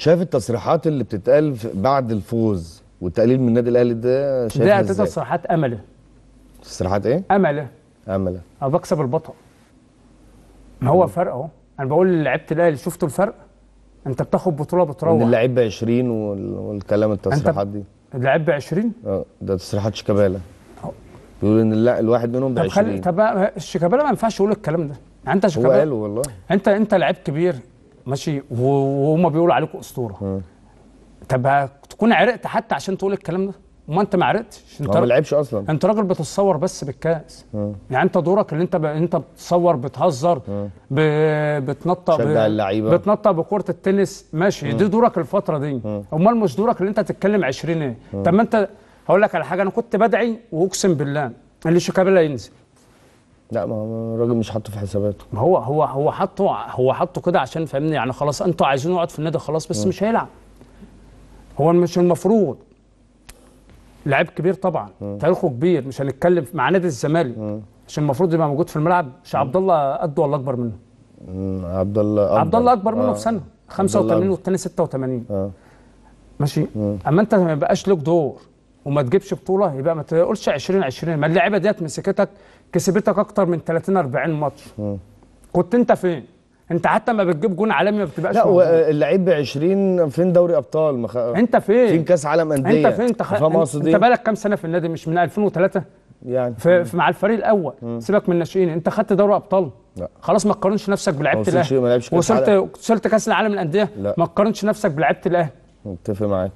شايف التصريحات اللي بتتقال بعد الفوز والتقليل من النادي الاهلي ده شايف ده ده تصريحات امله تصريحات ايه؟ امله امله انا بكسب البطل ما هو فرق اهو انا بقول للعيبه الاهلي شفتوا الفرق؟ انت بتاخد بطوله بتروح اللعيب ب 20 والكلام التصريحات دي اللعيب ب 20 اه ده تصريحات شيكابالا بيقول ان لا الواحد منهم ب 20 طب خل... طب شيكابالا ما ينفعش يقول الكلام ده يعني انت شيكابالا هو قاله والله انت انت لعيب كبير ماشي وهم بيقولوا عليكم اسطوره طب تكون عرقت حتى عشان تقول الكلام ده وما انت ما عرقتش انت ما لعبش اصلا انت راجل بتتصور بس بالكاس مم. يعني انت دورك اللي انت ب... انت بتتصور بتهزر ب... بتنطق ب... بتنطق بكره التنس ماشي مم. دي دورك الفتره دي امال مش دورك اللي انت تتكلم 20 ايه طب ما انت هقول لك على حاجه انا كنت بدعي واقسم بالله اللي شيكابالا ينزل لا ما هو الراجل مش حاطه في حساباته ما هو هو هو حاطه هو حاطه كده عشان فاهمني يعني خلاص انتوا عايزينه يقعد في النادي خلاص بس م. مش هيلعب هو مش المفروض لعيب كبير طبعا تاريخه كبير مش هنتكلم مع نادي الزمالك عشان المفروض يبقى موجود في الملعب مش عبد الله قد ولا اكبر منه عبد الله عبد الله اكبر منه آه. بسنه 85 والثاني 86 آه. ماشي مم. اما انت ما بقاش لك دور وما تجيبش بطوله يبقى ما تقولش 20 20 ما اللعيبه ديت مسكتك كسبتك اكتر من 30 40 ماتش كنت انت فين؟ انت حتى ما بتجيب جون عالمي ما بتبقاش لا اللعيب ب 20 فين دوري ابطال مخ... انت فين؟ فين كاس عالم انديه انت فين؟ انت, خ... انت بقالك كام سنه في النادي مش من 2003 يعني في, في مع الفريق الاول مم. سيبك من الناشئين انت خدت دوري ابطال لا خلاص ما تقارنش نفسك بلعيبه الاهلي وصلت وصلت كاس العالم للانديه ما تقارنش نفسك بلعيبه الاهلي متفق معاك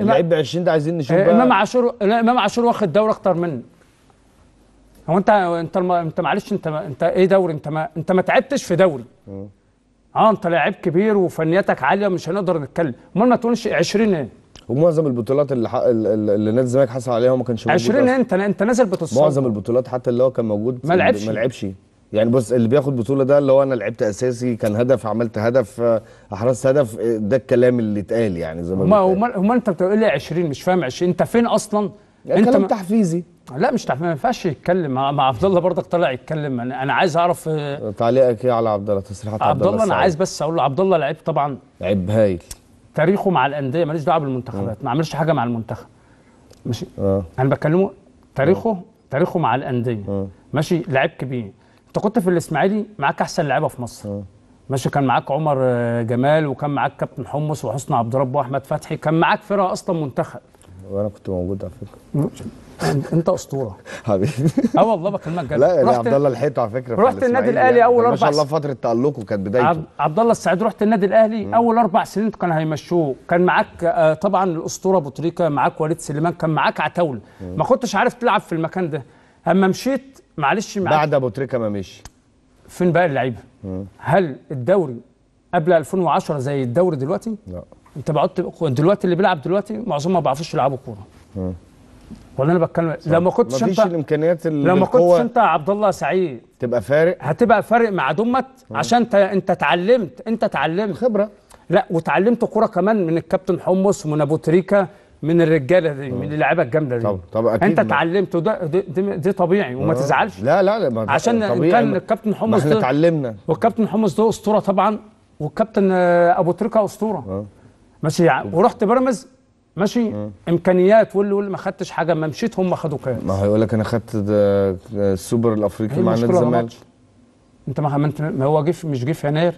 لعيب ب 20 ده عايزين نشوف آه، امام عاشور امام عاشور واخد دوري اكتر منه هو انت انت الم... انت معلش انت ما... انت ايه دوري انت ما انت ما تعبتش في دوري اه انت لعيب كبير وفنياتك عاليه مش هنقدر نتكلم امال ما تقولش 20 ايه ومعظم البطولات اللي حق اللي نادي الزمالك حصل عليها وما كانش موجود 20 إيه؟ انت انت نازل بتصاب معظم البطولات حتى اللي هو كان موجود ما لعبش ما لعبش يعني بص اللي بياخد بطوله ده اللي هو انا لعبت اساسي كان هدف عملت هدف احرزت هدف ده الكلام اللي اتقال يعني زي ما هو هما انت بتقول لي 20 مش فاهم 20 انت فين اصلا يعني انت كلام تحفيزي لا مش تحفيزي ما ينفعش يتكلم مع عبد الله برضك طلع يتكلم انا, أنا عايز اعرف آه، تعليقك ايه على عبد الله تصريحات عبد الله انا عايز بس اقول له عبد الله لعيب طبعا لعيب هايل تاريخه مع الانديه ماليش دعوه بالمنتخبات ما عملش حاجه مع المنتخب ماشي آه. انا بكلمه تاريخه آه. تاريخه مع الانديه آه. ماشي لعيب كبير انت كنت في الاسماعيلي معاك احسن لعيبه في مصر اه. ماشي كان معاك عمر آه، جمال وكان معاك كابتن حمص وحسن عبد رب واحمد فتحي كان معاك فرقه اصلا منتخب وانا كنت موجود على فكره انت اسطوره حبيبي اه والله بكلمك جد لا يا يعني عبد الله لحقته على فكره رحت النادي الاهلي يعني اول اربع ما شاء الله فتره تالقه كانت بدايته عبد, الله السعيد رحت النادي الاهلي مم. اه. اول اربع سنين كان هيمشوه كان معاك طبعا الاسطوره ابو تريكه معاك وليد سليمان كان معاك عتاول ما كنتش عارف تلعب في المكان ده اما مشيت معلش بعد ابو تريكه ما مشي فين بقى اللعيبه؟ هل الدوري قبل 2010 زي الدوري دلوقتي؟ لا انت بقعدت دلوقتي اللي بيلعب دلوقتي معظمهم ما بيعرفوش يلعبوا كوره ولا انا بتكلم لو ما كنتش انت الامكانيات اللي لو ما كنتش انت عبد الله سعيد تبقى فارق هتبقى فارق مع دمت عشان انت انت اتعلمت انت اتعلمت خبره لا وتعلمت كوره كمان من الكابتن حمص ومن ابو تريكه من الرجاله دي من آه. اللعيبه الجامده دي طب طب اكيد انت اتعلمت ده دي, طبيعي وما آه. تزعلش لا لا لا ما عشان طبيعي كان الكابتن حمص احنا اتعلمنا والكابتن حمص ده اسطوره طبعا والكابتن آه، ابو تريكه اسطوره آه. ماشي يعني ورحت بيراميدز ماشي آه. امكانيات واللي واللي ما خدتش حاجه ما مشيت هم خدوا كاس ما هيقول لك انا خدت السوبر الافريقي مع نادي الزمالك انت ما انت ما هو جه مش جه في يناير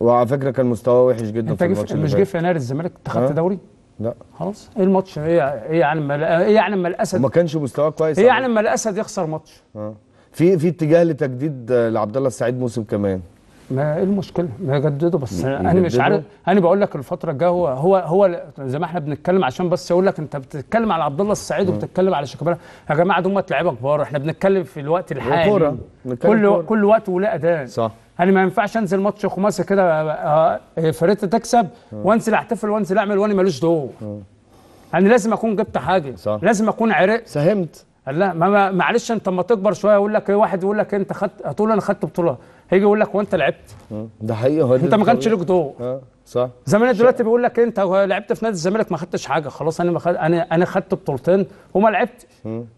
وعلى فكره كان مستواه وحش جدا انت في الماتش مش جه في يناير الزمالك انت خدت دوري لا خلاص ايه الماتش ايه يعني اما ايه يعني اما إيه يعني الاسد وما كانش مستواه كويس ايه يعني اما الاسد يخسر ماتش اه في في اتجاه لتجديد لعبد الله السعيد موسم كمان ما ايه المشكله ما يجددوا بس يجدده. انا مش عارف انا بقول لك الفتره الجايه هو هو هو زي ما احنا بنتكلم عشان بس اقول لك انت بتتكلم على عبد الله السعيد آه. وبتتكلم على شيكابالا يا جماعه دول لعيبه كبار احنا بنتكلم في الوقت الحالي كل كل وقت وله اداء صح انا ما ينفعش انزل ماتش خماسي كده آه، آه، آه، فرقتي تكسب وانزل احتفل وانزل اعمل وانا ماليش دور انا يعني لازم اكون جبت حاجه صح. لازم اكون عرقت ساهمت لا ما معلش انت اما تكبر شويه يقول لك إيه، واحد يقول لك إيه، انت خدت هتقول انا خدت بطوله هيجي يقول لك وانت لعبت ده حقيقه هو انت ما كانش لك دور صح زمان دلوقتي بيقول لك إيه، انت لعبت في نادي الزمالك ما خدتش حاجه خلاص انا ما خد... انا انا خدت بطولتين وما لعبتش